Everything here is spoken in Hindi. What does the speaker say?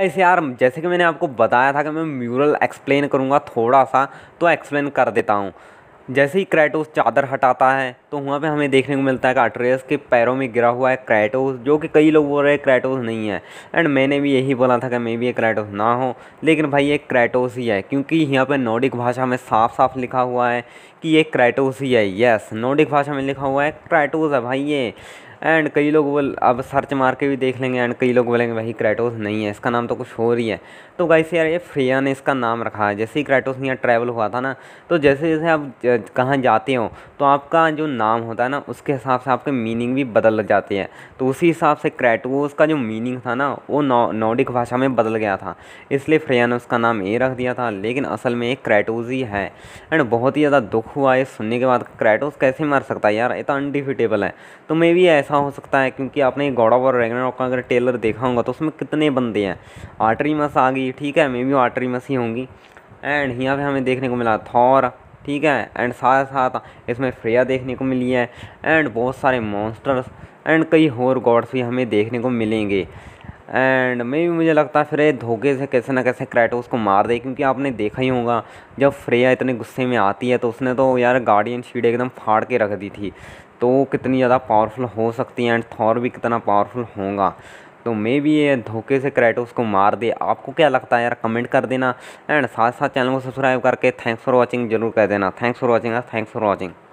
ऐसे यार जैसे कि मैंने आपको बताया था कि मैं म्यूरल एक्सप्लेन करूँगा थोड़ा सा तो एक्सप्लेन कर देता हूँ जैसे ही क्रैटोस चादर हटाता है तो वहाँ पे हमें देखने को मिलता है कि अट्रेस के पैरों में गिरा हुआ है क्रैटोस जो कि कई लोग बोल रहे हैं क्रैटोस नहीं है एंड मैंने भी यही बोला था कि मे भी ये क्रैटोस ना हो लेकिन भाई ये क्रैटोस ही है क्योंकि यहाँ पे नोडिक भाषा में साफ साफ लिखा हुआ है कि ये क्रैटोस ही है यस नोडिक भाषा में लिखा हुआ है क्रैटोस है भाई ये एंड कई लोग बोल अब सर्च मार के भी देख लेंगे एंड कई लोग बोलेंगे भाई क्रैटोस नहीं है इसका नाम तो कुछ और ही है तो गाइस यार ये फ्रिया ने इसका नाम रखा है जैसे ही क्रेटोस यहाँ ट्रैवल हुआ था ना तो जैसे जैसे आप कहाँ जाते हो तो आपका जो नाम होता है ना उसके हिसाब से आपके मीनिंग भी बदल जाते हैं तो उसी हिसाब से क्रैटोस का जो मीनिंग था ना वो नॉर्डिक भाषा में बदल गया था इसलिए फ्रेया ने उसका नाम ए रख दिया था लेकिन असल में एक क्रैटोज ही है एंड बहुत ही ज़्यादा दुख हुआ है सुनने के बाद क्रैटोस कैसे मार सकता है यार ये तो अनडिफिटेबल है तो मे भी ऐसा हो सकता है क्योंकि आपने गौड़ा ऑफ और रेगनर का अगर टेलर देखा होगा तो उसमें कितने बंदे हैं आर्टरी मस आ गई ठीक है मे भी आर्टरी मस ही होंगी एंड यहाँ पे हमें देखने को मिला थॉर ठीक है एंड साथ साथ इसमें फ्रेया देखने को मिली है एंड बहुत सारे मॉन्स्टर्स एंड कई और गॉड्स भी हमें देखने को मिलेंगे एंड मे भी मुझे लगता है फिर धोखे से कैसे ना कैसे क्रैटोस को मार दे क्योंकि आपने देखा ही होगा जब फ्रेया इतने गुस्से में आती है तो उसने तो यार गार्डियन शीड एकदम फाड़ के रख दी थी तो कितनी ज़्यादा पावरफुल हो सकती है एंड थॉर भी कितना पावरफुल होगा तो मे भी ये धोखे से क्रेटोस को मार दे आपको क्या लगता है यार कमेंट कर देना एंड साथ साथ चैनल को सब्सक्राइब करके थैंक्स फॉर वॉचिंग जरूर कर देना thanks for watching thanks for watching